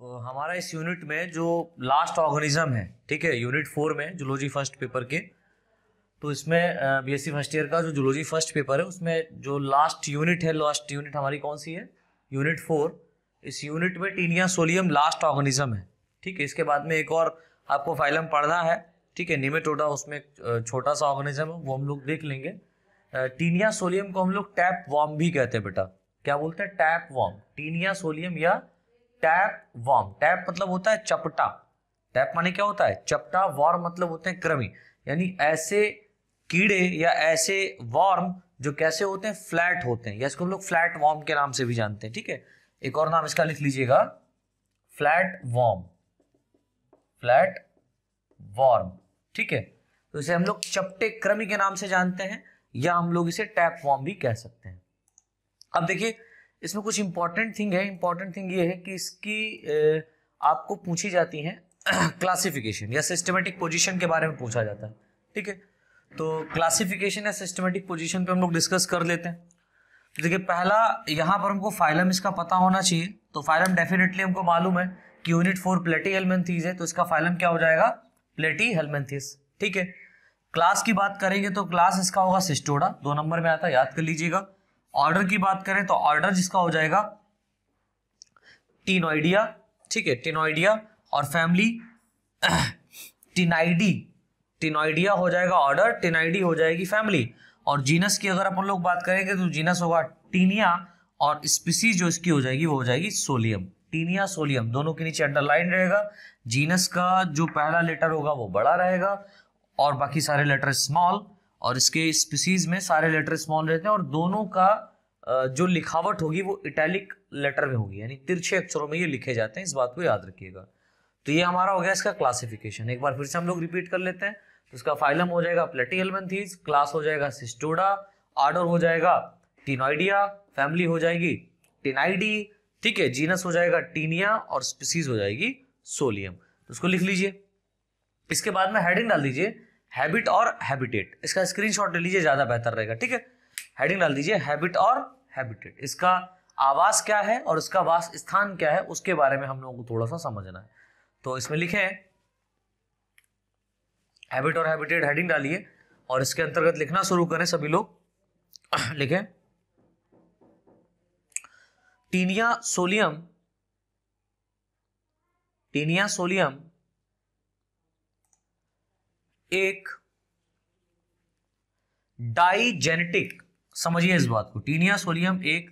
तो, हमारा इस यूनिट में जो लास्ट ऑर्गेनिज्म है ठीक है यूनिट फोर में जूलॉजी फर्स्ट पेपर के तो इसमें बीएससी फर्स्ट ईयर का जो जूलॉजी फर्स्ट पेपर है उसमें जो लास्ट यूनिट है लास्ट यूनिट हमारी कौन सी है यूनिट फोर इस यूनिट में टीनिया सोलियम लास्ट ऑर्गेनिज्म है ठीक है इसके बाद में एक और आपको फाइलम पढ़ना है ठीक है निमेटोडा उसमें छोटा सा ऑर्गेनिज्म है वो हम लोग देख लेंगे टीनिया सोलियम को हम लोग टैप वॉम भी कहते हैं बेटा क्या बोलते हैं टैप वॉम टीनिया सोलियम या टैप वॉर्म टैप मतलब होता है चपटा टैप माने क्या होता है चपटा वॉर्म मतलब होते हैं कृमि यानी ऐसे कीड़े या ऐसे वॉर्म जो कैसे होते हैं फ्लैट होते हैं या इसको हम लोग फ्लैट वॉर्म के नाम से भी जानते हैं ठीक है एक और नाम इसका लिख लीजिएगा फ्लैट वॉर्म फ्लैट वॉर्म ठीक है तो इसे हम लोग चपटे क्रमी के नाम से जानते हैं या हम लोग इसे टैप वॉर्म भी कह सकते हैं अब देखिए इसमें कुछ इंपॉर्टेंट थिंग है इंपॉर्टेंट थिंग ये है कि इसकी आपको पूछी जाती है क्लासिफिकेशन या सिस्टमेटिक पोजीशन के बारे में पूछा जाता है ठीक है तो क्लासिफिकेशन या सिस्टमेटिक पोजीशन पे हम लोग डिस्कस कर लेते हैं तो देखिए पहला यहाँ पर हमको फाइलम इसका पता होना चाहिए तो फाइलम डेफिनेटली हमको मालूम है कि यूनिट फोर प्लेटी हेलमेंथीज है तो इसका फाइलम क्या हो जाएगा प्लेटी हेलमेंथीज ठीक है क्लास की बात करेंगे तो क्लास इसका होगा सिस्टोडा दो नंबर में आता है याद कर लीजिएगा ऑर्डर की बात करें तो ऑर्डर जिसका हो जाएगा टीनोइडिया ठीक है टिनोइडिया और फैमिली टीनाइडी टीनोइडिया हो जाएगा ऑर्डर टीनाइडी हो जाएगी फैमिली और जीनस की अगर अपन लोग बात करेंगे तो जीनस होगा टीनिया और स्पीसीज जो इसकी हो जाएगी वो हो जाएगी सोलियम टीनिया सोलियम दोनों के नीचे अंडरलाइन रहेगा जीनस का जो पहला लेटर होगा वो बड़ा रहेगा और बाकी सारे लेटर स्मॉल और इसके स्पीसीज में सारे लेटर स्मॉल रहते हैं और दोनों का जो लिखावट होगी वो इटैलिक लेटर में होगी यानी तिरछे अक्षरों में ये लिखे जाते हैं इस बात को याद रखिएगा तो ये हमारा हो गया इसका क्लासिफिकेशन एक बार फिर से हम लोग रिपीट कर लेते हैं तो इसका फाइलम हो जाएगा प्लेटीहेलमेंथीज क्लास हो जाएगा सिस्टोडा आर्डर हो जाएगा टीनोइडिया फैमिली हो जाएगी टिनाइडी ठीक है जीनस हो जाएगा टीनिया और स्पीसीज हो जाएगी सोलियम तो उसको लिख लीजिए इसके बाद में हेडिंग डाल दीजिए हैबिट और हैबिटेट इसका स्क्रीनशॉट ले लीजिए ज़्यादा बेहतर रहेगा ठीक है हेडिंग डाल दीजिए हैबिट और हैबिटेट इसका आवास क्या है और इसका वास स्थान क्या है उसके बारे में हम लोगों को थोड़ा सा समझना है तो इसमें लिखे हैबिट और हैबिटेट हेडिंग डालिए और इसके अंतर्गत लिखना शुरू करें सभी लोग लिखें टीनिया सोलियम टीनिया सोलियम एक डाइजेनेटिक समझिए इस बात को टीनिया सोलियम एक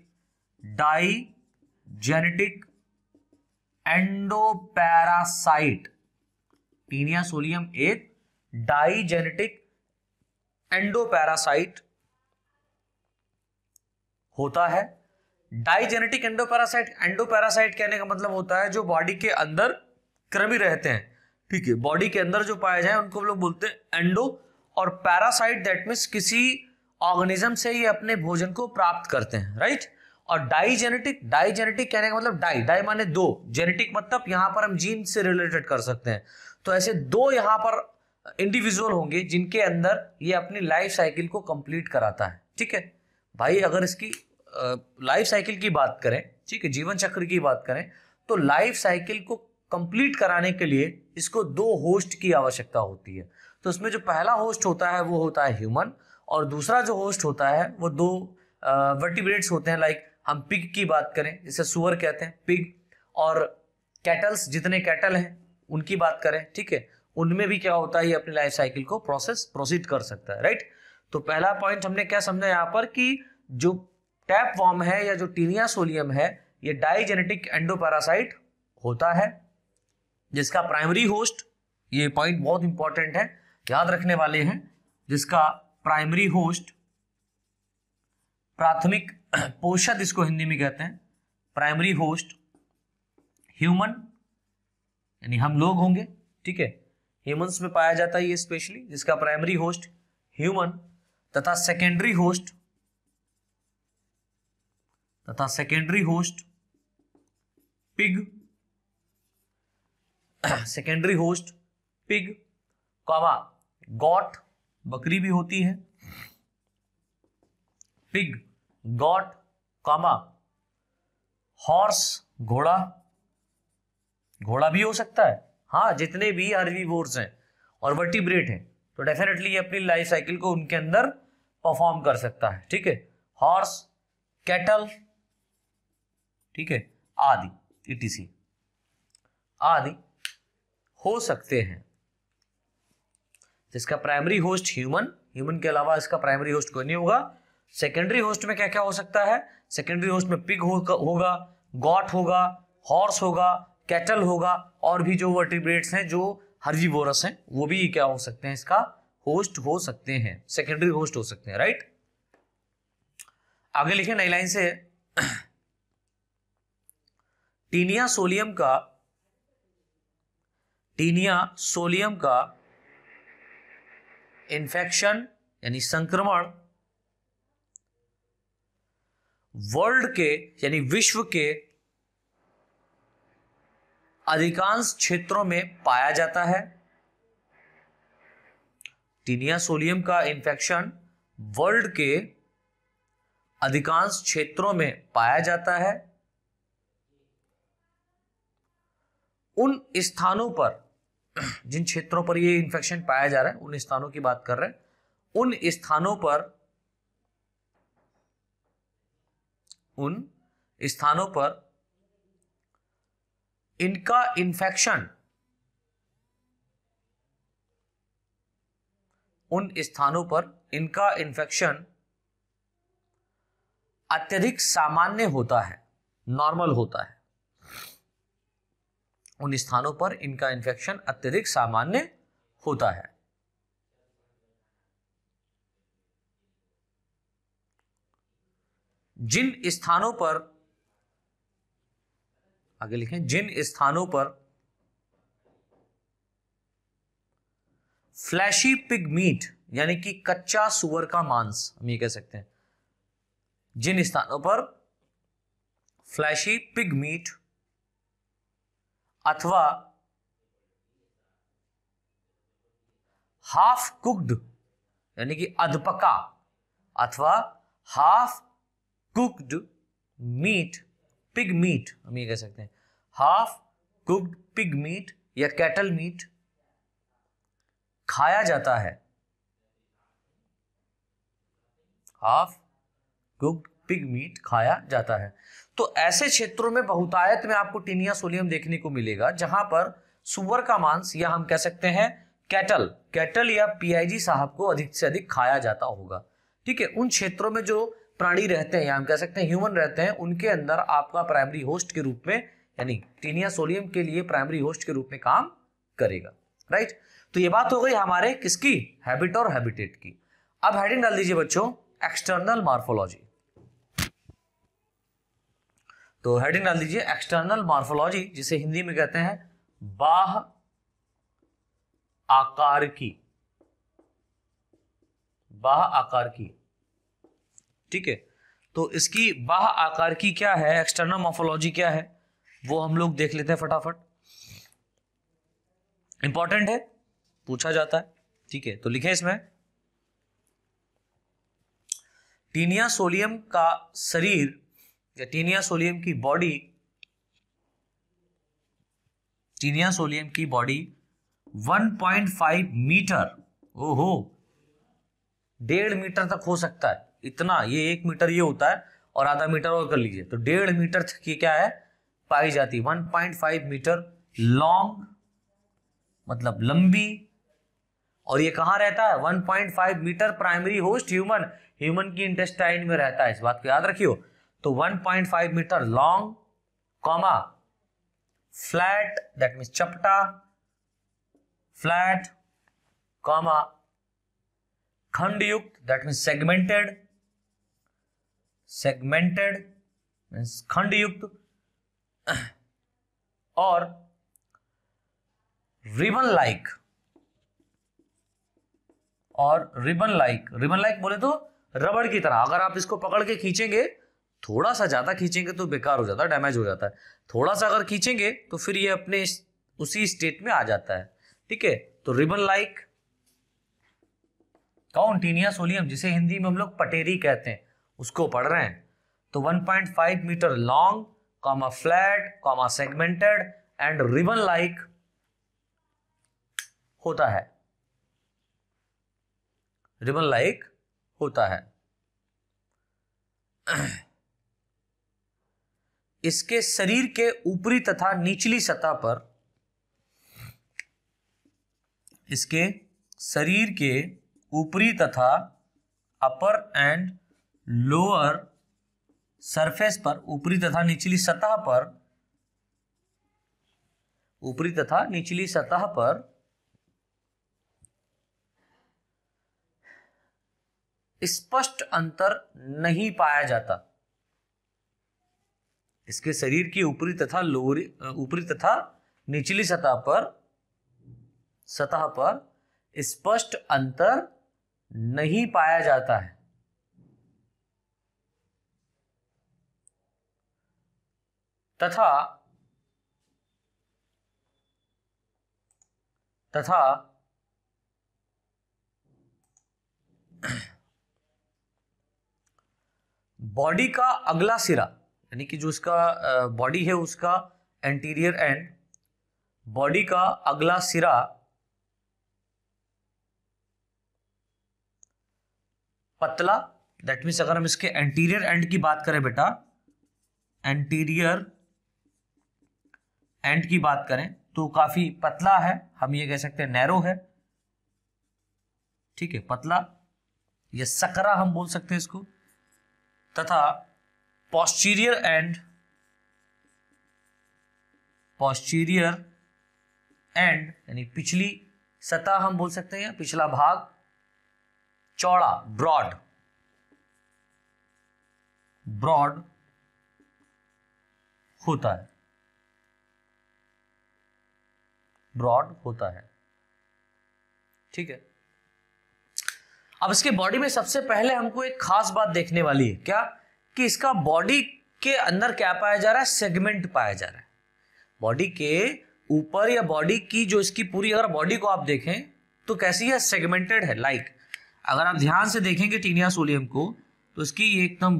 डाइजेनेटिक एंडोपैरासाइट टीनिया सोलियम एक डाइजेनेटिक एंडोपैरासाइट होता है डाइजेनेटिक एंडोपैरासाइट एंडोपैरासाइट कहने का मतलब होता है जो बॉडी के अंदर क्रमी रहते हैं ठीक है बॉडी के अंदर जो पाए जाए उनको हम लोग बोलते हैं एंडो और पैरासाइट दैट मीन्स किसी ऑर्गेनिज्म से ये अपने भोजन को प्राप्त करते हैं राइट और डाइजेनेटिक डाइजेनेटिक कहने का मतलब डाई डाई माने दो जेनेटिक मतलब यहां पर हम जीन से रिलेटेड कर सकते हैं तो ऐसे दो यहां पर इंडिविजुअल होंगे जिनके अंदर ये अपनी लाइफ साइकिल को कंप्लीट कराता है ठीक है भाई अगर इसकी लाइफ साइकिल की बात करें ठीक है जीवन चक्र की बात करें तो लाइफ साइकिल को कंप्लीट कराने के लिए इसको दो होस्ट की आवश्यकता होती है तो इसमें जो पहला होस्ट होता है वो होता है ह्यूमन और दूसरा जो होस्ट होता है वो दो वर्टिब्रेट्स होते हैं लाइक हम पिग की बात करें जिसे सुअर कहते हैं पिग और कैटल्स जितने कैटल हैं उनकी बात करें ठीक है उनमें भी क्या होता है ये अपने लाइफ साइकिल को प्रोसेस प्रोसीड कर सकता है राइट तो पहला पॉइंट हमने क्या समझा यहाँ पर कि जो टैप वॉर्म है या जो टीनिया सोलियम है ये डाइजेनेटिक एंडोपैरासाइट होता है जिसका प्राइमरी होस्ट ये पॉइंट बहुत इंपॉर्टेंट है याद रखने वाले हैं जिसका प्राइमरी होस्ट प्राथमिक पोषद इसको हिंदी में कहते हैं प्राइमरी होस्ट ह्यूमन यानी हम लोग होंगे ठीक है ह्यूमंस में पाया जाता है ये स्पेशली जिसका प्राइमरी होस्ट ह्यूमन तथा सेकेंडरी होस्ट तथा secondary host pig secondary host pig comma goat बकरी भी होती है पिग गॉट कॉमा हॉर्स घोड़ा घोड़ा भी हो सकता है हाँ जितने भी बोर्स हैं और वर्टिब्रेट हैं तो डेफिनेटली अपनी लाइफ साइकिल को उनके अंदर परफॉर्म कर सकता है ठीक है हॉर्स कैटल ठीक है आदि इटीसी आदि हो सकते हैं जिसका प्राइमरी होस्ट ह्यूमन ह्यूमन के अलावा इसका प्राइमरी होस्ट कोई नहीं होगा सेकेंडरी होस्ट में क्या क्या हो सकता है सेकेंडरी होस्ट में पिग होगा गॉट होगा हॉर्स होगा कैटल होगा और भी जो वर्टिब्रेट्स हैं जो बोरस हैं वो भी क्या हो सकते हैं इसका होस्ट हो सकते हैं सेकेंडरी होस्ट हो सकते हैं राइट आगे लिखे नई लाइन से टीनिया सोलियम का टीनिया सोलियम का इन्फेक्शन यानी संक्रमण वर्ल्ड के यानी विश्व के अधिकांश क्षेत्रों में पाया जाता है टीनिया सोलियम का इन्फेक्शन वर्ल्ड के अधिकांश क्षेत्रों में पाया जाता है उन स्थानों पर जिन क्षेत्रों पर ये इन्फेक्शन पाया जा रहा है उन स्थानों की बात कर रहे हैं उन स्थानों पर उन स्थानों पर इनका इन्फेक्शन उन स्थानों पर इनका इन्फेक्शन अत्यधिक सामान्य होता है नॉर्मल होता है उन स्थानों पर इनका इंफेक्शन अत्यधिक सामान्य होता है जिन स्थानों पर आगे लिखें जिन स्थानों पर फ्लैशी पिग मीट यानी कि कच्चा सुअर का मांस हम ये कह सकते हैं जिन स्थानों पर फ्लैशी पिग मीट अथवा हाफ कुक्ड यानी कि अधपका अथवा half cooked meat pig meat हम ये कह सकते हैं हाफ कुक्ड पिग मीट या कैटल मीट खाया जाता है हाफ कुक्ड पिग मीट खाया जाता है तो ऐसे क्षेत्रों में बहुतायत में आपको टीनिया सोलियम देखने को मिलेगा जहां पर सुअर का मांस या हम कह सकते हैं कैटल कैटल या पीआईजी साहब को अधिक से अधिक खाया जाता होगा ठीक है उन क्षेत्रों में जो प्राणी रहते हैं या हम कह सकते हैं ह्यूमन रहते हैं उनके अंदर आपका प्राइमरी होस्ट के रूप में यानी टीनिया सोलियम के लिए प्राइमरी होस्ट के रूप में काम करेगा राइट तो ये बात हो गई हमारे किसकी हैबिट और हैबिटेट की अब हेडिंग डाल दीजिए बच्चों एक्सटर्नल मार्फोलॉजी तो हेडिंग डाल दीजिए एक्सटर्नल मार्फोलॉजी जिसे हिंदी में कहते हैं बाह आकार की बाह आकार की ठीक है तो इसकी बाह आकार की क्या है एक्सटर्नल मार्फोलॉजी क्या है वो हम लोग देख लेते हैं फटाफट इंपॉर्टेंट है पूछा जाता है ठीक है तो लिखे इसमें टीनिया सोलियम का शरीर टीनिया सोलियम की बॉडी टीनिया सोलियम की बॉडी 1.5 मीटर ओहो डेढ़ मीटर तक हो सकता है इतना ये एक मीटर ये होता है और आधा मीटर और कर लीजिए तो डेढ़ मीटर तक ये क्या है पाई जाती है 1.5 मीटर लॉन्ग मतलब लंबी और ये कहां रहता है 1.5 metre primary host human human की इंटेस्टाइन में रहता है इस बात को याद रखियो तो 1.5 metre long comma flat that mean चपटा फ्लैट कॉमा खंडयुक्त that mean segmented segmented means खंडयुक्त और रिबन लाइक और रिबन लाइक रिबन लाइक बोले तो रबड़ की तरह अगर आप इसको पकड़ के खींचेंगे थोड़ा सा ज़्यादा खींचेंगे तो बेकार हो जाता है डैमेज हो जाता है थोड़ा सा अगर खींचेंगे तो फिर ये अपने उसी स्टेट में आ जाता है ठीक है तो रिबन लाइक काउंटीनिया सोलियम जिसे हिंदी में हम लोग पटेरी कहते हैं उसको पढ़ रहे हैं तो 1.5 metre long comma flat comma segmented and ribbon like होता है रिबन लाइक होता है इसके शरीर के ऊपरी तथा निचली सतह पर इसके शरीर के ऊपरी तथा अपर एंड लोअर सरफेस पर ऊपरी तथा निचली सतह पर ऊपरी तथा निचली सतह पर स्पष्ट अंतर नहीं पाया जाता इसके शरीर की ऊपरी तथा लोअर ऊपरी तथा निचली सतह पर सतह पर स्पष्ट अंतर नहीं पाया जाता है तथा तथा बॉडी का अगला सिरा यानी कि जो इसका बॉडी है उसका एंटीरियर एंड बॉडी का अगला सिरा पतला दैट मीन्स अगर हम इसके एंटीरियर एंड की बात करें बेटा एंटीरियर एंड की बात करें तो काफी पतला है हम ये कह सकते हैं नैरो है ठीक है पतला या सकरा हम बोल सकते हैं इसको तथा posterior end posterior end यानी पिछली सतह हम बोल सकते हैं पिछला भाग चौड़ा ब्रॉड ब्रॉड होता है ब्रॉड होता है ठीक है अब इसके बॉडी में सबसे पहले हमको एक खास बात देखने वाली है क्या कि इसका बॉडी के अंदर क्या पाया जा रहा है सेगमेंट पाया जा रहा है बॉडी के ऊपर या बॉडी की जो इसकी पूरी अगर बॉडी को आप देखें तो कैसी है सेगमेंटेड है लाइक like, अगर आप ध्यान से देखेंगे टीनिया सोलियम को तो इसकी एकदम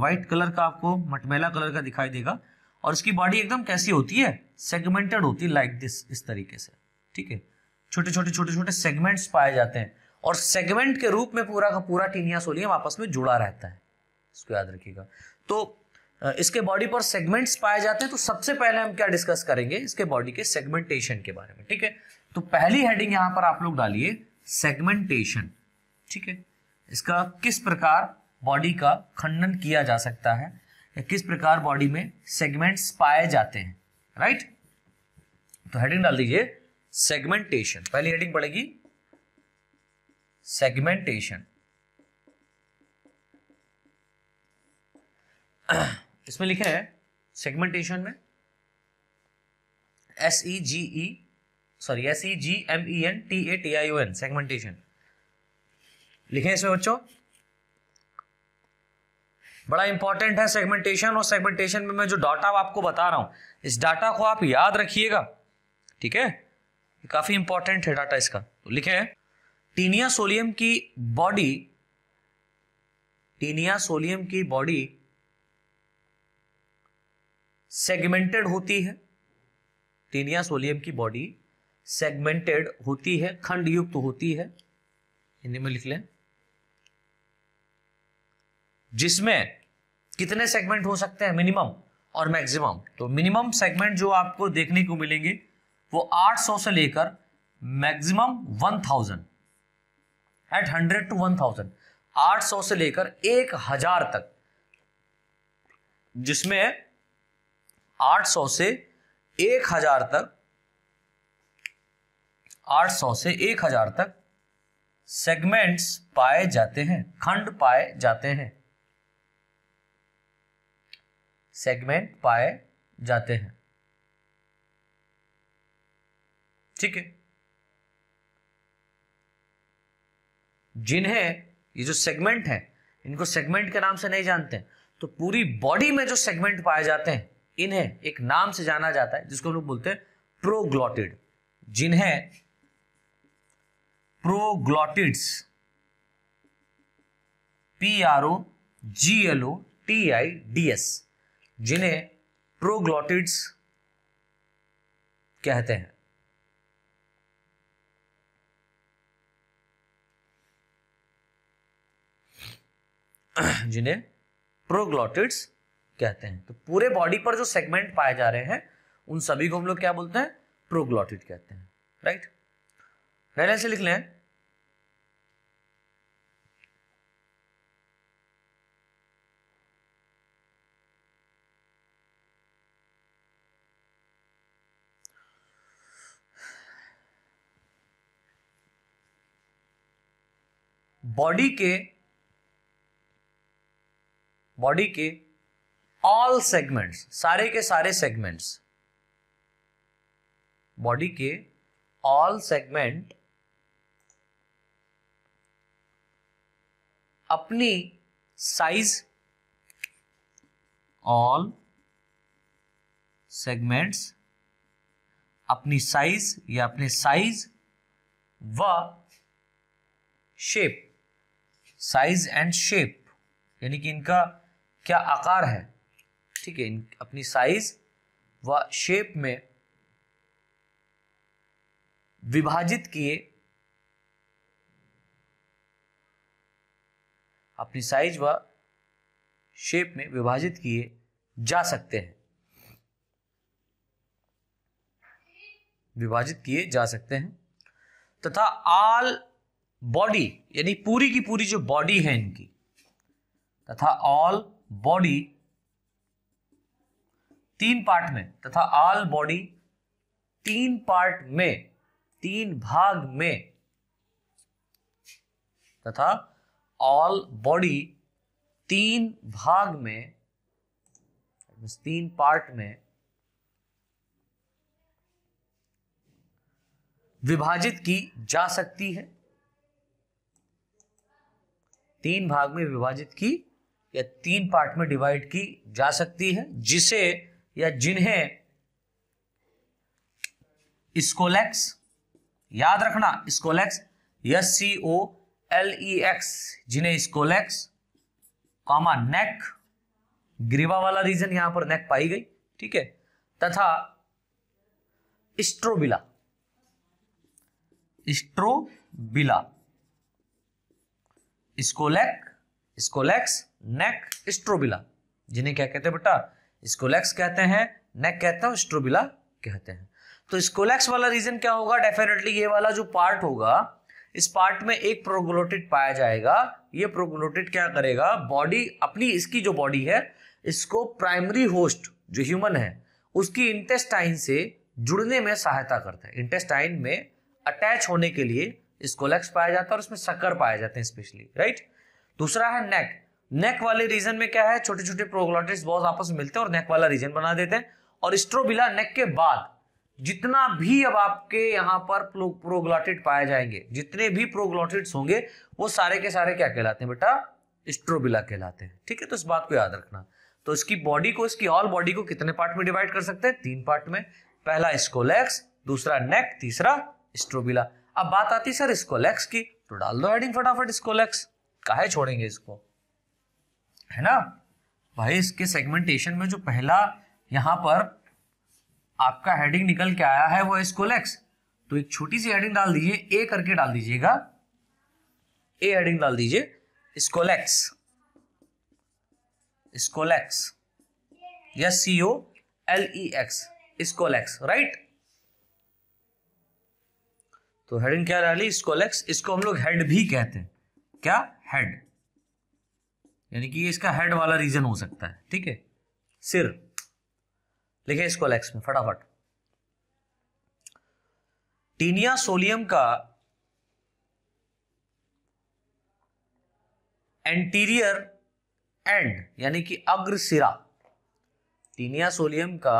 वाइट कलर का आपको मटमेला कलर का दिखाई देगा और इसकी बॉडी एकदम कैसी होती है सेगमेंटेड होती है लाइक दिस इस तरीके से ठीक है छोटे छोटे छोटे छोटे सेगमेंट्स पाए जाते हैं और सेगमेंट के रूप में पूरा का पूरा टीनिया सोलियम आपस में जुड़ा रहता है इसको याद रखिएगा तो इसके बॉडी पर सेगमेंट्स पाए जाते हैं तो सबसे पहले हम क्या डिस्कस करेंगे इसके बॉडी के सेगमेंटेशन के बारे में ठीक है तो पहली हेडिंग यहां पर आप लोग डालिए सेगमेंटेशन ठीक है इसका किस प्रकार बॉडी का खंडन किया जा सकता है या किस प्रकार बॉडी में सेगमेंट्स पाए जाते हैं राइट तो हेडिंग डाल दीजिए सेगमेंटेशन पहली हेडिंग पड़ेगी सेगमेंटेशन इसमें लिखा है सेगमेंटेशन में S E G E sorry S E G M E N T A T I O N segmentation लिखे इसमें बच्चों बड़ा इंपॉर्टेंट है सेगमेंटेशन और सेगमेंटेशन में मैं जो डाटा आपको बता रहा हूं इस डाटा को आप याद रखिएगा ठीक है काफी इंपॉर्टेंट है डाटा इसका तो लिखे टीनिया सोलियम की बॉडी टीनिया सोलियम की बॉडी सेगमेंटेड होती है टीनिया सोलियम की बॉडी सेगमेंटेड होती है खंड युक्त होती है हिंदी में लिख लें जिसमें कितने सेगमेंट हो सकते हैं मिनिमम और मैक्सिमम तो मिनिमम सेगमेंट जो आपको देखने को मिलेंगे वो 800 से लेकर मैक्सिमम 1000 एट हंड्रेड टू 1000 800 से लेकर 1000 तक जिसमें 800 से 1000 तक 800 से 1000 तक सेगमेंट्स पाए जाते हैं खंड पाए जाते हैं सेगमेंट पाए जाते हैं ठीक है जिन्हें ये जो सेगमेंट है इनको सेगमेंट के नाम से नहीं जानते तो पूरी बॉडी में जो सेगमेंट पाए जाते हैं इन्हें एक नाम से जाना जाता है जिसको हम लोग बोलते हैं प्रोग्लॉटिड जिन्हें proglottids P R O G L O T I D S जिन्हें प्रोग्लॉटिड्स कहते हैं जिन्हें प्रोग्लॉटिड्स कहते हैं तो पूरे बॉडी पर जो सेगमेंट पाए जा रहे हैं उन सभी को हम लोग क्या बोलते हैं प्रोग्लॉटिड कहते हैं राइट राइट ऐसे लिख लें बॉडी के बॉडी के ऑल सेगमेंट्स सारे के सारे सेगमेंट्स बॉडी के ऑल सेगमेंट अपनी साइज ऑल सेगमेंट्स अपनी साइज या अपने साइज व शेप साइज एंड शेप यानी कि इनका क्या आकार है ठीक है अपनी साइज व शेप में विभाजित किए अपनी साइज व शेप में विभाजित किए जा सकते हैं विभाजित किए जा सकते हैं तथा ऑल बॉडी यानी पूरी की पूरी जो बॉडी है इनकी तथा ऑल बॉडी तीन पार्ट में तथा ऑल बॉडी तीन पार्ट में तीन भाग में तथा ऑल बॉडी तीन भाग में तीन पार्ट में विभाजित की जा सकती है तीन भाग में विभाजित की या तीन पार्ट में डिवाइड की जा सकती है जिसे या जिन्हें स्कोलेक्स याद रखना scolex S C O L E X जिन्हें स्कोलेक्स कॉमा नेक ग्रीवा वाला रीजन यहां पर नेक पाई गई ठीक है तथा strobila strobila scolex scolex neck strobila जिन्हें क्या कहते हैं बेटा स्कोलैक्स कहते हैं नेक कहते हैं स्ट्रोबिला कहते हैं तो स्कोलैक्स वाला रीजन क्या होगा डेफिनेटली ये वाला जो पार्ट होगा इस पार्ट में एक प्रोग्लोटिड पाया जाएगा ये प्रोग्लोटिड क्या करेगा बॉडी अपनी इसकी जो बॉडी है इसको प्राइमरी होस्ट जो ह्यूमन है उसकी इंटेस्टाइन से जुड़ने में सहायता करता है इंटेस्टाइन में अटैच होने के लिए स्कोलैक्स पाया जाता है और उसमें सकर पाए जाते हैं स्पेशली राइट दूसरा है नेक नेक वाले रीजन में क्या है छोटे छोटे प्रोग्लॉटिस बहुत आपस में मिलते हैं और नेक वाला रीजन बना देते हैं और स्ट्रोबिला नेक के बाद जितना भी अब आपके यहां पर प्रोग्लॉटिड पाए जाएंगे जितने भी प्रोग्लॉटिट्स होंगे वो सारे के सारे क्या कहलाते हैं बेटा स्ट्रोबिला कहलाते हैं ठीक है तो इस बात को याद रखना तो इसकी बॉडी को इसकी ऑल बॉडी को कितने पार्ट में डिवाइड कर सकते हैं तीन पार्ट में पहला स्कोलेक्स दूसरा नेक तीसरा स्ट्रोबिला अब बात आती है सर स्कोलेक्स की तो डाल दो हेडिंग फटाफट स्कोलेक्स काहे छोड़ेंगे इसको है ना भाई इसके सेगमेंटेशन में जो पहला यहां पर आपका हेडिंग निकल के आया है वो है स्कोलेक्स तो एक छोटी सी हेडिंग डाल दीजिए ए करके डाल दीजिएगा ए हेडिंग डाल दीजिए स्कोलेक्स स्कोलेक्स या C O L E X scolex right तो हेडिंग क्या डाली स्कोलेक्स इसको हम लोग हेड भी कहते हैं क्या हेड यानी कि इसका हेड वाला रीजन हो सकता है ठीक है सिर लिखे इसको लेक्स में फटाफट टीनिया सोलियम का एंटीरियर एंड यानी कि अग्र सिरा टीनिया सोलियम का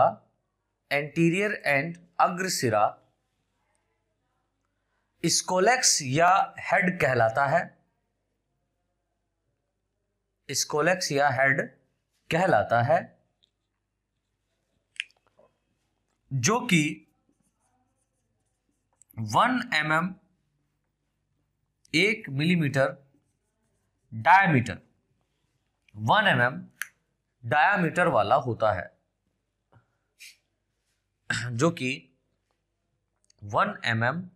एंटीरियर एंड अग्रसिरा स्कोलेक्स या हेड कहलाता है स्कोलेक्स या हेड कहलाता है जो कि वन एम एम एक millimetre diameter one M M diameter वाला होता है जो कि वन एम एम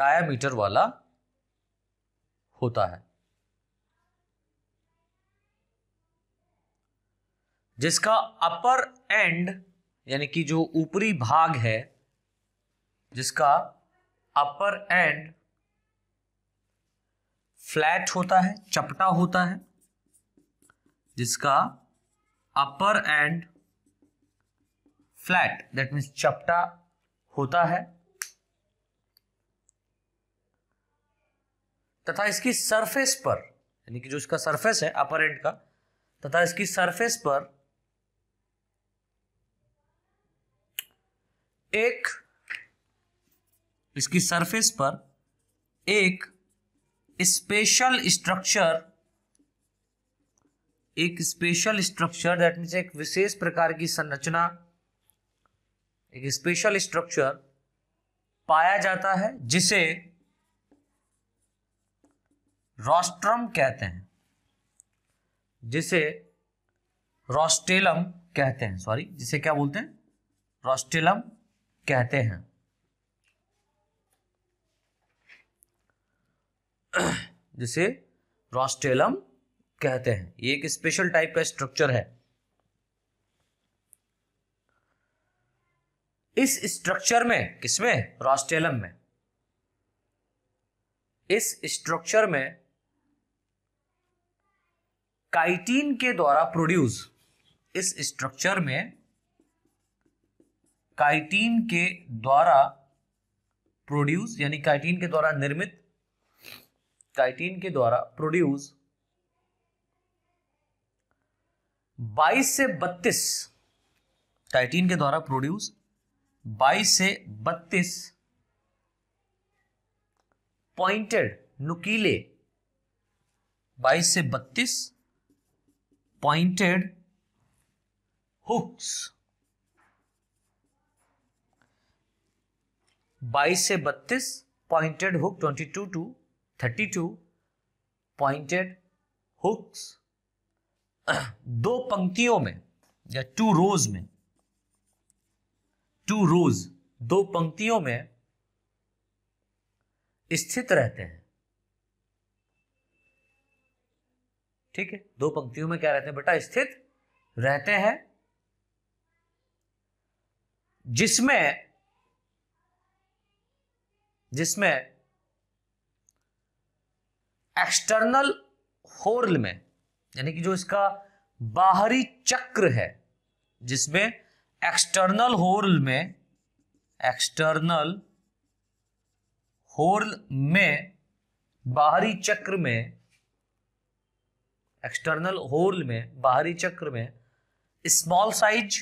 डायामीटर वाला होता है जिसका अपर एंड यानी कि जो ऊपरी भाग है जिसका अपर एंड फ्लैट होता है चपटा होता है जिसका upper end flat that means चपटा होता है तथा इसकी सरफेस पर यानी कि जो इसका सरफेस है अपर एंड का तथा इसकी सरफेस पर एक इसकी सरफेस पर एक स्पेशल स्ट्रक्चर एक स्पेशल स्ट्रक्चर दैट मीन्स एक विशेष प्रकार की संरचना एक स्पेशल स्ट्रक्चर पाया जाता है जिसे रोस्ट्रम कहते हैं जिसे रोस्टेलम कहते हैं सॉरी जिसे क्या बोलते हैं रोस्टेलम कहते हैं जिसे रॉस्टेलम कहते हैं ये एक स्पेशल टाइप का स्ट्रक्चर है इस स्ट्रक्चर में किसमें रॉस्टेलम में इस स्ट्रक्चर में काइटीन के द्वारा प्रोड्यूस इस स्ट्रक्चर में काइटीन के द्वारा प्रोड्यूस यानी काइटीन के द्वारा निर्मित काइटीन के द्वारा प्रोड्यूस 22 से 32 काइटीन के द्वारा प्रोड्यूस 22 से 32 पॉइंटेड नुकीले 22 से 32 पॉइंटेड हुक्स बाईस से बत्तीस pointed hook twenty two to thirty two pointed hooks दो पंक्तियों में या टू रोज में टू रोज दो पंक्तियों में स्थित रहते हैं ठीक है दो पंक्तियों में क्या रहते हैं बेटा स्थित रहते हैं जिसमें जिसमें एक्सटर्नल होर्ल में यानी कि जो इसका बाहरी चक्र है जिसमें एक्सटर्नल होर्ल में एक्सटर्नल होर्ल में बाहरी चक्र में एक्सटर्नल होर्ल में बाहरी चक्र में स्मॉल साइज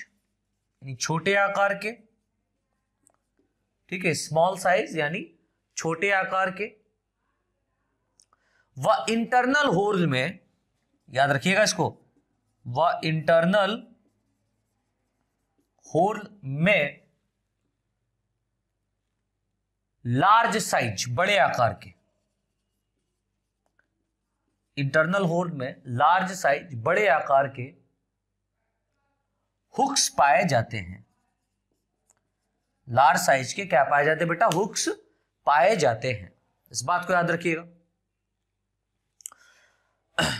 यानी छोटे आकार के ठीक है स्मॉल साइज यानी छोटे आकार के व इंटरनल होल में याद रखिएगा इसको व इंटरनल होल में लार्ज साइज बड़े आकार के इंटरनल होल में लार्ज साइज बड़े आकार के हुक्स पाए जाते हैं लार्ज साइज के क्या पाए जाते हैं बेटा हुक्स पाए जाते हैं इस बात को याद रखिएगा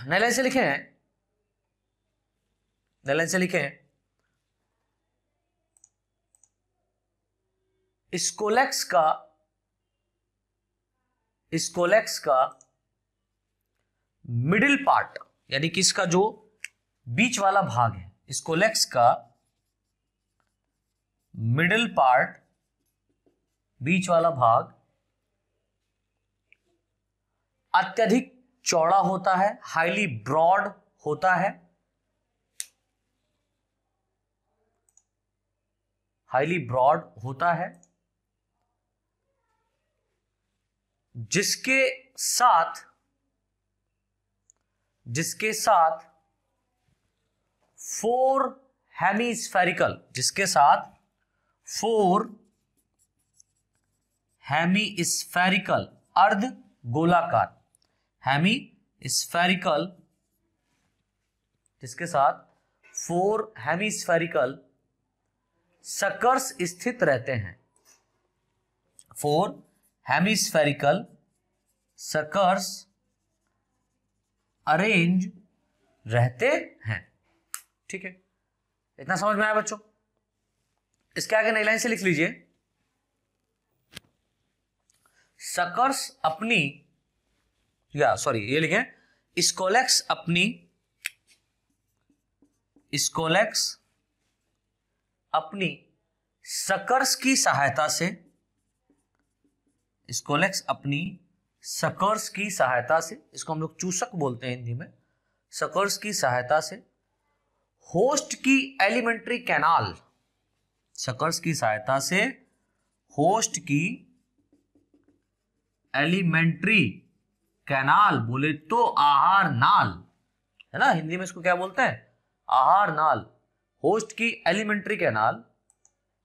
नैलाइन से लिखे हैं नैलाइन से लिखे हैं स्कोलेक्स का स्कोलेक्स का मिडिल पार्ट यानी कि इसका जो बीच वाला भाग है स्कोलेक्स का मिडिल पार्ट बीच वाला भाग अत्यधिक चौड़ा होता है हाईली ब्रॉड होता है हाईली ब्रॉड होता है जिसके साथ जिसके साथ फोर हेमीस्फेरिकल जिसके साथ फोर स्फेरिकल अर्ध गोलाकार हैमी स्फेरिकल जिसके साथ फोर हैमी स्फेरिकल सकर्स स्थित रहते हैं four hemispherical suckers arrange रहते हैं ठीक है इतना समझ में आया बच्चों इसके आगे नई लाइन से लिख लीजिए सकर्स अपनी या सॉरी ये लिखें स्कोलेक्स अपनी स्कोलेक्स अपनी सकर्स की सहायता से स्कोलेक्स अपनी सकर्स की सहायता से इसको हम लोग चूसक बोलते हैं हिंदी में सकर्स की सहायता से होस्ट की एलिमेंट्री कैनाल सकर्स की सहायता से होस्ट की एलिमेंट्री कैनाल बोले तो आहार नाल है ना हिंदी में इसको क्या बोलते हैं आहार नाल होस्ट की एलिमेंट्री कैनाल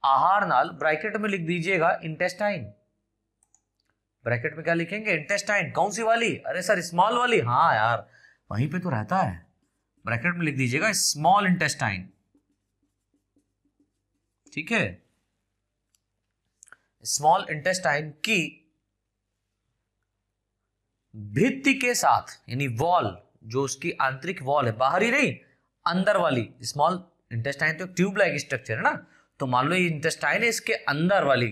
आहार नाल ब्रैकेट में लिख दीजिएगा इंटेस्टाइन ब्रैकेट में क्या लिखेंगे इंटेस्टाइन कौन सी वाली अरे सर स्मॉल वाली हाँ यार वहीं पे तो रहता है ब्रैकेट में लिख दीजिएगा स्मॉल इंटेस्टाइन ठीक है स्मॉल इंटेस्टाइन की भित्ति के साथ यानी वॉल जो उसकी आंतरिक वॉल है बाहरी नहीं अंदर वाली स्मॉल इंटेस्टाइन तो ट्यूब लाइक स्ट्रक्चर है ना तो मान लो ये इंटेस्टाइन है इसके अंदर वाली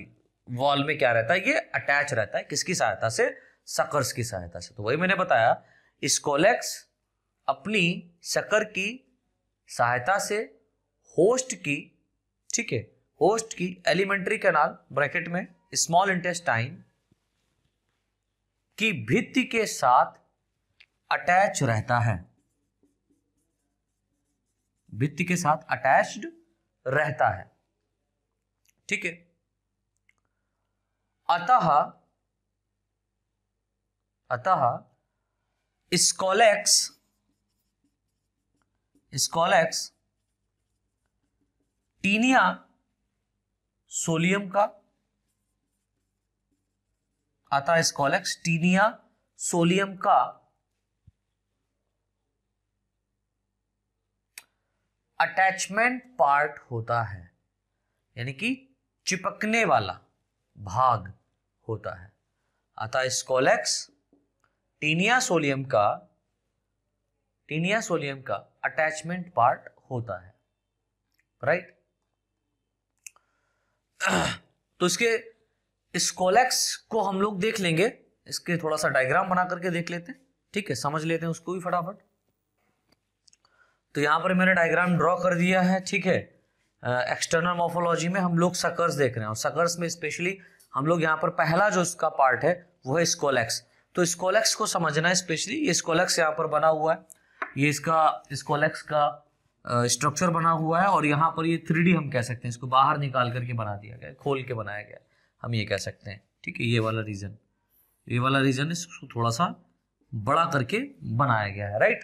वॉल में क्या रहता है ये अटैच रहता है किसकी सहायता से सकर्स की सहायता से तो वही मैंने बताया स्कोलेक्स अपनी शकर की सहायता से होस्ट की ठीक है होस्ट की एलिमेंट्री कैनाल ब्रैकेट में स्मॉल इंटेस्टाइन की भित्ति के साथ अटैच रहता है भित्ति के साथ अटैच्ड रहता है ठीक है अतः अतः स्कॉलेक्स स्कॉलेक्स टीनिया सोलियम का आता है टीनिया सोलियम का अटैचमेंट पार्ट होता है यानी कि चिपकने वाला भाग होता है आता है स्कॉलेक्स टीनिया सोलियम का टीनिया सोलियम का अटैचमेंट पार्ट होता है राइट right? तो इसके स्कोलेक्स को हम लोग देख लेंगे इसके थोड़ा सा डायग्राम बना करके देख लेते हैं ठीक है समझ लेते हैं उसको भी फटाफट तो यहाँ पर मैंने डायग्राम ड्रॉ कर दिया है ठीक है एक्सटर्नल मोफोलॉजी में हम लोग सकर्स देख रहे हैं और सकर्स में स्पेशली हम लोग यहाँ पर पहला जो इसका पार्ट है वो है स्कोलेक्स तो स्कोलेक्स को समझना है स्पेशली ये स्कोलेक्स यहाँ पर बना हुआ है ये इसका स्कोलेक्स का स्ट्रक्चर बना हुआ है और यहाँ पर ये थ्री हम कह सकते हैं इसको बाहर निकाल करके बना दिया गया खोल के बनाया गया हम ये कह सकते हैं ठीक है ये वाला रीज़न ये वाला रीज़न इसको थोड़ा सा बड़ा करके बनाया गया है राइट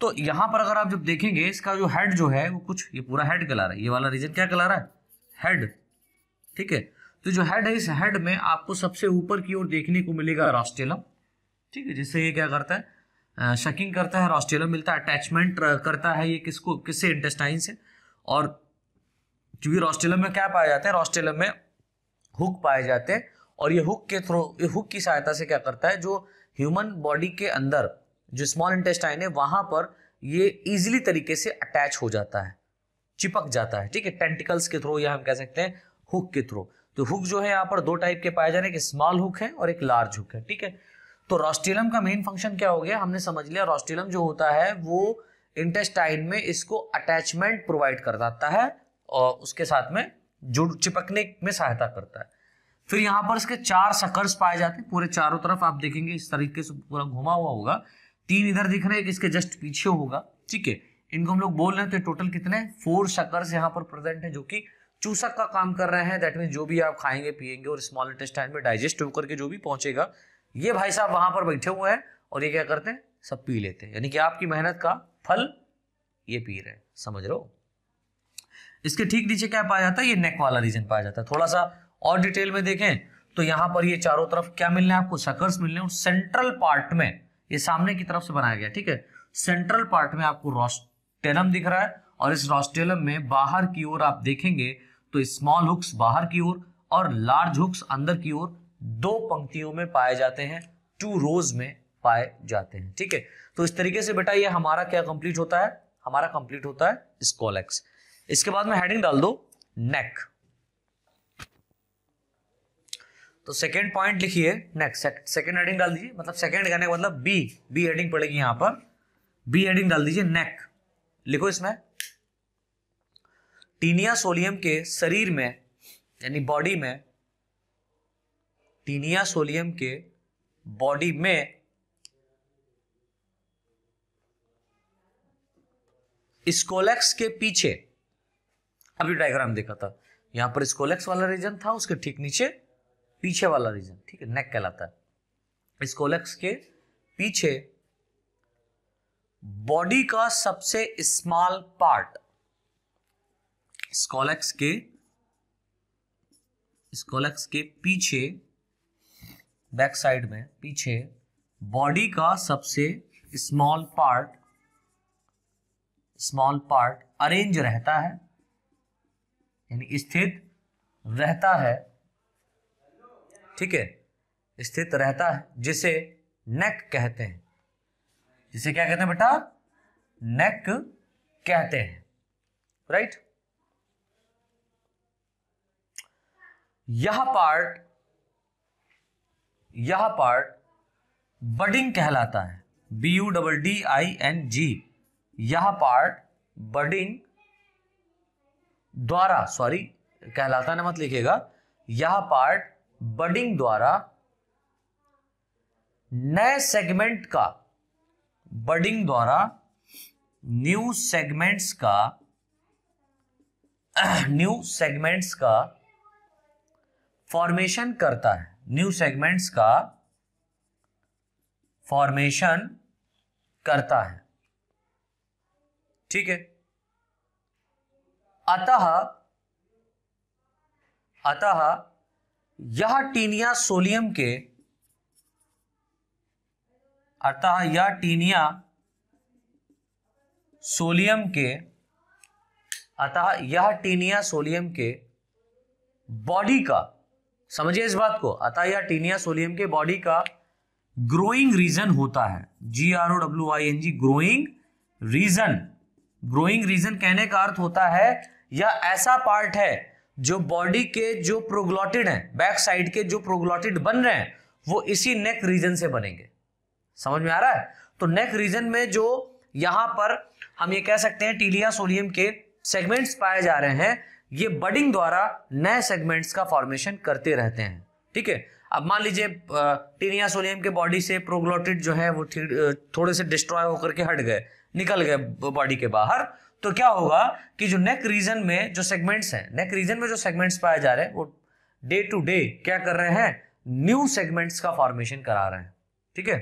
तो यहाँ पर अगर आप जब देखेंगे इसका जो हेड जो है वो कुछ ये पूरा हेड कला रहा है ये वाला रीजन क्या कला रहा है हेड ठीक है तो जो हेड है इस हेड में आपको सबसे ऊपर की ओर देखने को मिलेगा रॉस्टेलम ठीक है जिससे ये क्या करता है शकिंग करता है रॉस्टेलम मिलता है अटैचमेंट करता है ये किसको किससे इंटेस्टाइन से और क्योंकि रॉस्टेलम में क्या पाया जाता है रॉस्टेलम में हुक पाए जाते हैं और ये हुक के थ्रू ये हुक की सहायता से क्या करता है जो ह्यूमन बॉडी के अंदर जो स्मॉल इंटेस्टाइन है वहां पर ये इजिली तरीके से अटैच हो जाता है चिपक जाता है ठीक है टेंटिकल्स के थ्रू या हम कह सकते हैं हुक के थ्रू तो हुक जो है यहाँ पर दो टाइप के पाए जा रहे हैं एक स्मॉल हुक है और एक लार्ज हुक है ठीक है तो रोस्टिलम का मेन फंक्शन क्या हो गया हमने समझ लिया रोस्टिलम जो होता है वो इंटेस्टाइन में इसको अटैचमेंट प्रोवाइड कर जाता है और उसके साथ में जुड़ चिपकने में सहायता करता है फिर यहाँ पर इसके चार सकर्स पाए जाते हैं पूरे चारों तरफ आप देखेंगे इस तरीके से पूरा घुमा हुआ होगा तीन इधर दिख रहे हैं कि इसके जस्ट पीछे होगा ठीक है इनको हम लोग बोल रहे हैं तो टोटल कितने फोर शकर्स यहाँ पर प्रेजेंट है जो कि चूसक का काम कर रहे हैं दैट मीन जो भी आप खाएंगे पिएंगे और स्मॉल इंटेस्टाइन में डाइजेस्ट होकर के जो भी पहुंचेगा ये भाई साहब वहां पर बैठे हुए हैं और ये क्या करते हैं सब पी लेते हैं यानी कि आपकी मेहनत का फल ये पी रहे हैं समझ रहे हो इसके ठीक नीचे क्या पाया जाता है ये नेक वाला रीजन पाया जाता है थोड़ा सा और डिटेल में देखें तो यहाँ पर ये चारों तरफ क्या मिलने आपको सकर्स मिलने और सेंट्रल पार्ट में ये सामने की तरफ से बनाया गया ठीक है सेंट्रल पार्ट में आपको रॉस्टेलम दिख रहा है और इस रॉस्टेलम में बाहर की ओर आप देखेंगे तो स्मॉल हुक्स बाहर की ओर और, लार्ज हुक्स अंदर की ओर दो पंक्तियों में पाए जाते हैं टू रोज में पाए जाते हैं ठीक है तो इस तरीके से बेटा ये हमारा क्या कंप्लीट होता है हमारा कंप्लीट होता है स्कोलेक्स इसके बाद में हेडिंग डाल दो नेक तो सेकेंड पॉइंट लिखिए नेक्स्ट सेकेंड हेडिंग डाल दीजिए मतलब सेकेंड कहने का मतलब बी बी हेडिंग पड़ेगी यहां पर बी हेडिंग डाल दीजिए नेक लिखो इसमें टीनिया सोलियम के शरीर में यानी बॉडी में टीनिया सोलियम के बॉडी में स्कोलेक्स के पीछे अभी डायग्राम देखा था यहां पर स्कोलेक्स वाला रीजन था उसके ठीक नीचे पीछे वाला रीजन ठीक है नेक कहलाता है स्कोलेक्स के पीछे बॉडी का सबसे स्मॉल पार्ट स्कोलेक्स के स्कोलेक्स के पीछे बैक साइड में पीछे बॉडी का सबसे small part small part arrange रहता है यानी स्थित रहता है ठीक है स्थित रहता है जिसे नेक कहते हैं जिसे क्या कहते हैं बेटा नेक कहते हैं राइट यह पार्ट यह पार्ट बडिंग कहलाता है B U double D I N G यह पार्ट बडिंग द्वारा सॉरी कहलाता ना मत लिखेगा यह पार्ट बडिंग द्वारा नए सेगमेंट का बडिंग द्वारा न्यू सेगमेंट्स का न्यू सेगमेंट्स का फॉर्मेशन करता है न्यू सेगमेंट्स का फॉर्मेशन करता है ठीक है अतः अतः यह टीनिया सोलियम के अतः यह टीनिया सोलियम के अतः यह टीनिया सोलियम के बॉडी का समझिए इस बात को अतः यह टीनिया सोलियम के बॉडी का ग्रोइंग रीजन होता है G R O W I N G growing region growing region कहने का अर्थ होता है या ऐसा पार्ट है जो बॉडी के जो प्रोग्लॉटिड है बैक साइड के जो प्रोग्लॉटिड बन रहे हैं वो इसी नेक रीजन से बनेंगे समझ में आ रहा है तो नेक रीजन में जो यहां पर हम ये कह सकते हैं टीलिया सोलियम के सेगमेंट्स पाए जा रहे हैं ये बडिंग द्वारा नए सेगमेंट्स का फॉर्मेशन करते रहते हैं ठीक है अब मान लीजिए टीनिया सोलियम के बॉडी से प्रोग्लोटिड जो है वो थोड़े से डिस्ट्रॉय होकर के हट गए निकल गए बॉडी के बाहर तो क्या होगा कि जो नेक रीजन में जो सेगमेंट्स हैं नेक रीजन में जो सेगमेंट्स पाए जा रहे हैं वो डे टू डे क्या कर रहे हैं न्यू सेगमेंट्स का फॉर्मेशन करा रहे हैं ठीक है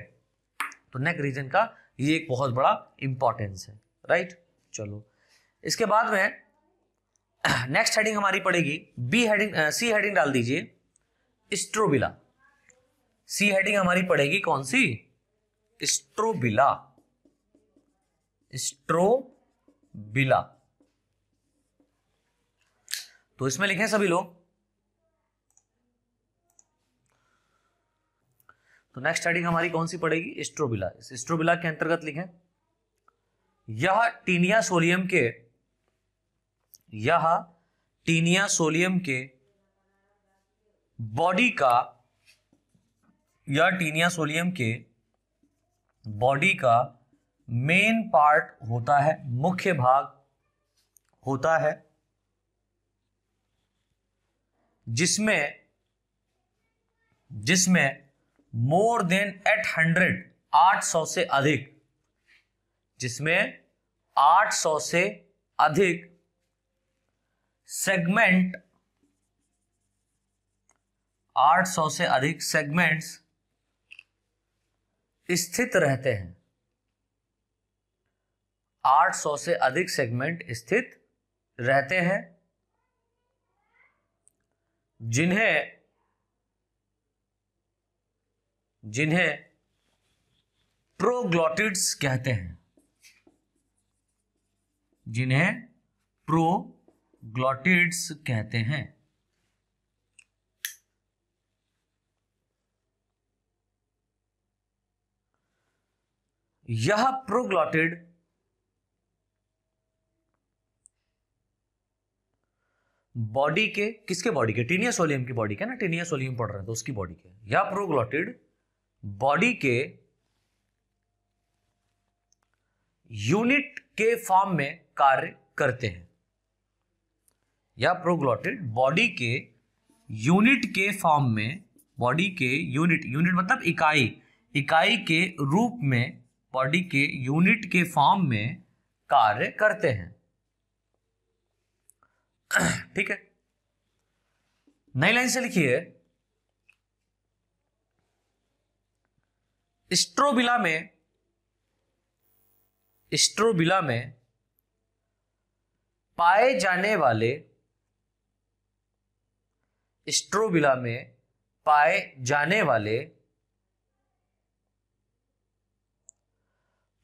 तो नेक रीजन का ये एक बहुत बड़ा इंपॉर्टेंस है राइट चलो इसके बाद में नेक्स्ट हेडिंग हमारी पड़ेगी बी हेडिंग सी हेडिंग डाल दीजिए स्ट्रोबिला सी हेडिंग हमारी पड़ेगी कौन सी स्ट्रोबिला स्ट्रो बिला तो इसमें लिखे सभी लोग तो नेक्स्ट स्टार्टिंग हमारी कौन सी पड़ेगी स्ट्रोबिला इस स्ट्रोबिला के अंतर्गत लिखें यह टीनिया सोलियम के यह टीनिया सोलियम के बॉडी का यह टीनिया सोलियम के बॉडी का मेन पार्ट होता है मुख्य भाग होता है जिसमें जिसमें मोर देन एट हंड्रेड आठ सौ से अधिक जिसमें आठ सौ से अधिक सेगमेंट आठ सौ से अधिक सेगमेंट्स स्थित रहते हैं 800 से अधिक सेगमेंट स्थित रहते हैं जिन्हें जिन्हें प्रोग्लॉटिड्स कहते हैं जिन्हें प्रोग्लॉटिड्स कहते हैं यह प्रोग्लॉटिड बॉडी के किसके बॉडी के टीनियस ओलियम की बॉडी के ना टीनियस ओलियम पढ़ रहे हैं तो उसकी बॉडी के या प्रोग्लॉटिड बॉडी के यूनिट के फॉर्म में कार्य करते हैं या प्रोग्लॉटिड बॉडी के यूनिट के फॉर्म में बॉडी के यूनिट यूनिट मतलब इकाई इकाई के रूप में बॉडी के यूनिट के फॉर्म में कार्य करते हैं ठीक है नई लाइन से लिखिए स्ट्रोबिला में स्ट्रोबिला में पाए जाने वाले स्ट्रोबिला में पाए जाने वाले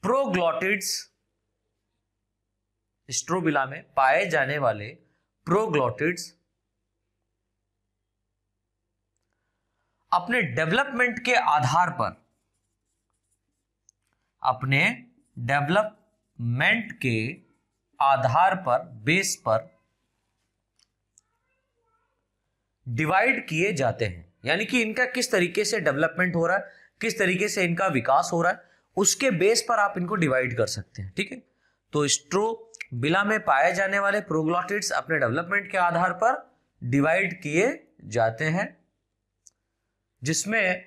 प्रोग्लॉटिड्स स्ट्रोबिला में पाए जाने वाले प्रोग्लॉटिड्स अपने डेवलपमेंट के आधार पर अपने डेवलपमेंट के आधार पर बेस पर डिवाइड किए जाते हैं यानी कि इनका किस तरीके से डेवलपमेंट हो रहा है किस तरीके से इनका विकास हो रहा है उसके बेस पर आप इनको डिवाइड कर सकते हैं ठीक है तो स्ट्रो बिला में पाए जाने वाले प्रोग्लॉटिड्स अपने डेवलपमेंट के आधार पर डिवाइड किए जाते हैं जिसमें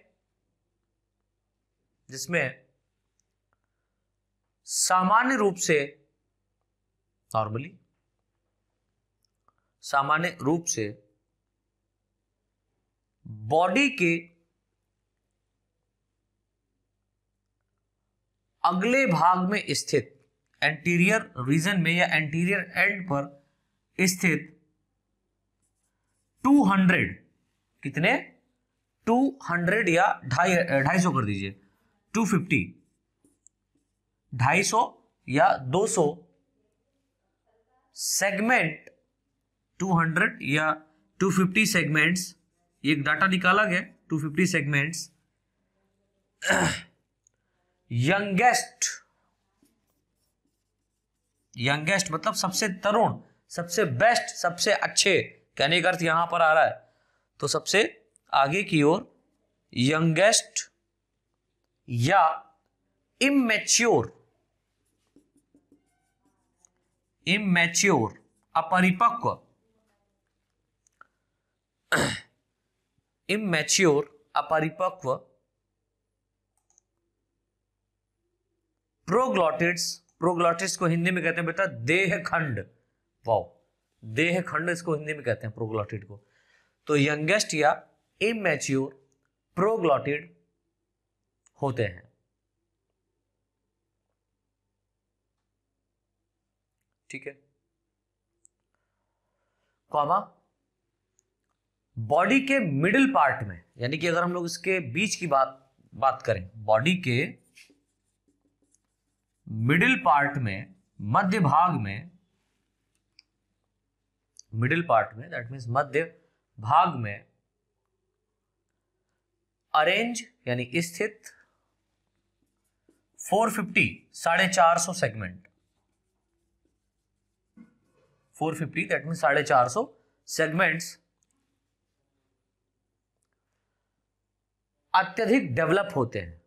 जिसमें सामान्य रूप से नॉर्मली सामान्य रूप से बॉडी के अगले भाग में स्थित एंटीरियर रीजन में या एंटीरियर एंड पर स्थित 200 कितने 200 या ढाई ढाई सौ कर दीजिए 250 ढाई सौ या 200 सेगमेंट 200 या 250 सेगमेंट्स ये एक डाटा निकाला गया 250 सेगमेंट्स यंगेस्ट यंगेस्ट मतलब सबसे तरुण सबसे बेस्ट सबसे अच्छे कहने का अर्थ यहां पर आ रहा है तो सबसे आगे की ओर यंगेस्ट या इमेच्योर इमेच्योर अपरिपक्व इमेच्योर अपरिपक्व प्रोग्लॉटिड्स प्रोग्लॉटिस को हिंदी में कहते हैं बेटा देह खंड वाओ देह खंड इसको हिंदी में कहते हैं प्रोग्लॉटिड को तो यंगेस्ट या इमेच्योर प्रोग्लॉटिड होते हैं ठीक है कॉमा बॉडी के मिडिल पार्ट में यानी कि अगर हम लोग इसके बीच की बात बात करें बॉडी के मिडिल पार्ट में मध्य भाग में मिडिल पार्ट में दैट मीन्स मध्य भाग में अरेंज यानी स्थित 450 साढ़े चार सौ सेगमेंट 450 दैट मीन्स साढ़े चार सौ सेगमेंट्स अत्यधिक डेवलप होते हैं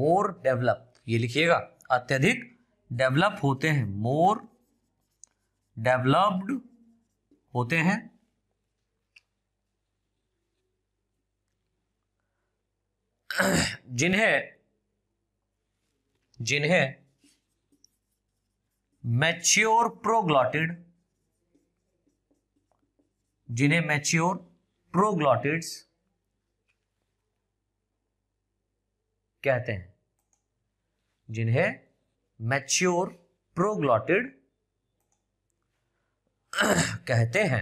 मोर डेवलप ये लिखिएगा अत्यधिक डेवलप होते हैं मोर डेवलप्ड होते हैं जिन्हें जिन्हें मैच्योर प्रोग्लॉटिड जिन्हें मैच्योर प्रोग्लॉटिड्स कहते हैं जिन्हें मैच्योर प्रोग्लॉटेड कहते हैं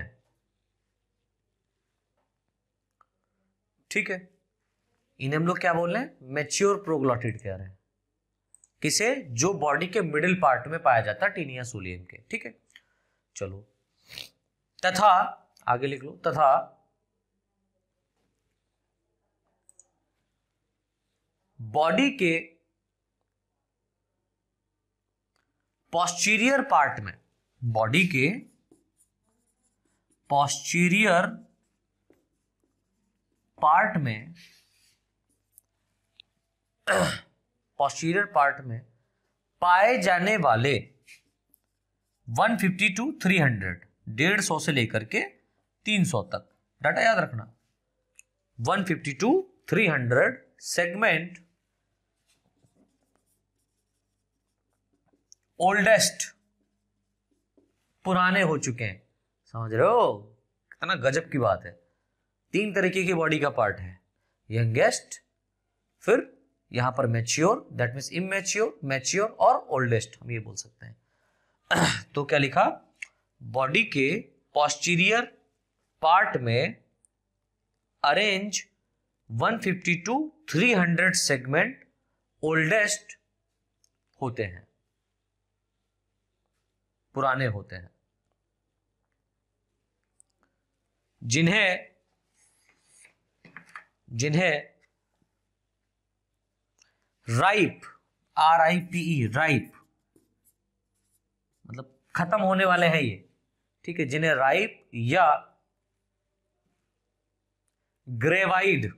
ठीक है इन्हें हम लोग क्या बोल रहे हैं मेच्योर प्रोग्लॉटिड कह रहे हैं किसे जो बॉडी के मिडिल पार्ट में पाया जाता है टीनिया सोलियम के ठीक है चलो तथा आगे लिख लो तथा बॉडी के पॉस्टीरियर पार्ट में बॉडी के पॉस्टीरियर पार्ट में पॉस्टीरियर पार्ट में पाए जाने वाले 150 टू हंड्रेड डेढ़ सौ से लेकर के 300 तक डाटा याद रखना फिफ्टी टू 300 सेगमेंट ओल्डेस्ट पुराने हो चुके हैं समझ रहे हो कितना गजब की बात है तीन तरीके की बॉडी का पार्ट है यंगेस्ट फिर यहां पर mature that mean immature mature और ओल्डेस्ट हम ये बोल सकते हैं तो क्या लिखा बॉडी के पॉस्टीरियर पार्ट में अरेंज 152 टू 300 सेगमेंट ओल्डेस्ट होते हैं पुराने होते हैं जिन्हें जिन्हें ripe R I P E ripe मतलब खत्म होने वाले हैं ये ठीक है जिन्हें राइप या gravid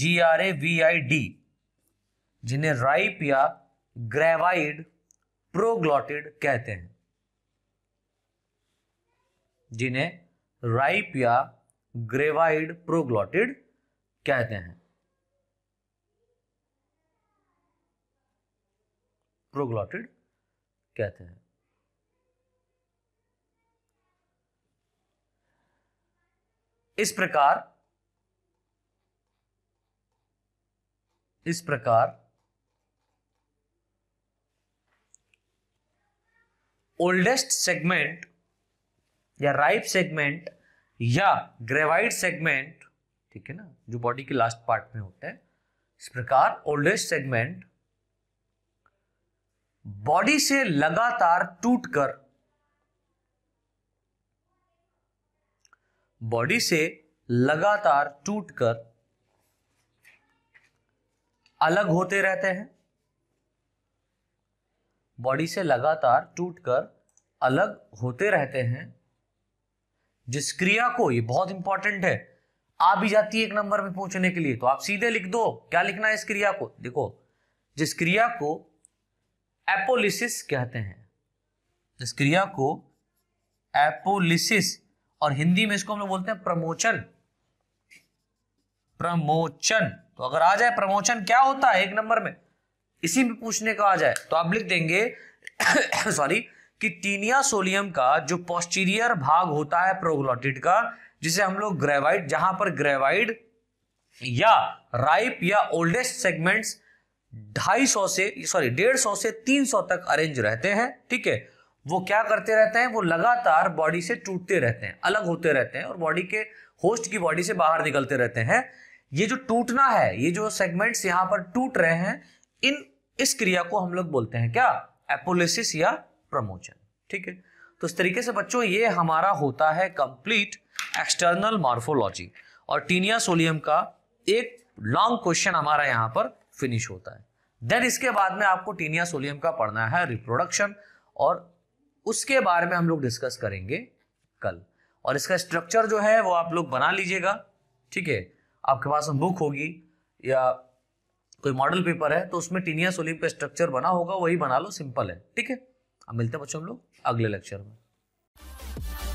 G R A V I D जिन्हें राइप या ग्रेवाइड प्रोग्लॉटिड कहते हैं जिन्हें राइप या ग्रेवाइड प्रोग्लॉटिड कहते हैं प्रोग्लॉटिड कहते हैं इस प्रकार इस प्रकार ओल्डेस्ट सेगमेंट या राइप सेगमेंट या ग्रेवाइड सेगमेंट ठीक है ना जो बॉडी के लास्ट पार्ट में होता है इस प्रकार ओल्डेस्ट सेगमेंट बॉडी से लगातार टूटकर बॉडी से लगातार टूटकर अलग होते रहते हैं बॉडी से लगातार टूटकर अलग होते रहते हैं जिस क्रिया को ये बहुत इंपॉर्टेंट है आ भी जाती है एक नंबर में पहुंचने के लिए तो आप सीधे लिख दो क्या लिखना है इस क्रिया को देखो जिस क्रिया को एपोलिसिस कहते हैं जिस क्रिया को एपोलिसिस और हिंदी में इसको हम लोग बोलते हैं प्रमोचन प्रमोचन तो अगर आ जाए प्रमोचन क्या होता है एक नंबर में इसी में पूछने का आ जाए तो आप लिख देंगे सॉरी कि टीनिया सोलियम का जो पोस्टीरियर भाग होता है प्रोग्लोटिड का जिसे हम लोग ग्रेवाइड जहां पर ग्रेवाइड या राइप या ओल्डेस्ट सेगमेंट्स ढाई सौ से सॉरी डेढ़ सौ से तीन सौ तक अरेंज रहते हैं ठीक है वो क्या करते रहते हैं वो लगातार बॉडी से टूटते रहते हैं अलग होते रहते हैं और बॉडी के होस्ट की बॉडी से बाहर निकलते रहते हैं ये जो टूटना है ये जो सेगमेंट्स यहाँ पर टूट रहे हैं इन इस क्रिया को हम लोग बोलते हैं क्या एपोलिसिस या प्रमोशन ठीक है तो इस तरीके से बच्चों ये हमारा होता है कंप्लीट एक्सटर्नल मार्फोलॉजी और टीनिया सोलियम का एक लॉन्ग क्वेश्चन हमारा यहां पर फिनिश होता है देन इसके बाद में आपको टीनिया सोलियम का पढ़ना है रिप्रोडक्शन और उसके बारे में हम लोग डिस्कस करेंगे कल और इसका स्ट्रक्चर जो है वो आप लोग बना लीजिएगा ठीक है आपके पास बुक होगी या कोई मॉडल पेपर है तो उसमें टीनिया सोलिप का स्ट्रक्चर बना होगा वही बना लो सिंपल है ठीक है अब मिलते हैं बच्चों हम लोग अगले लेक्चर में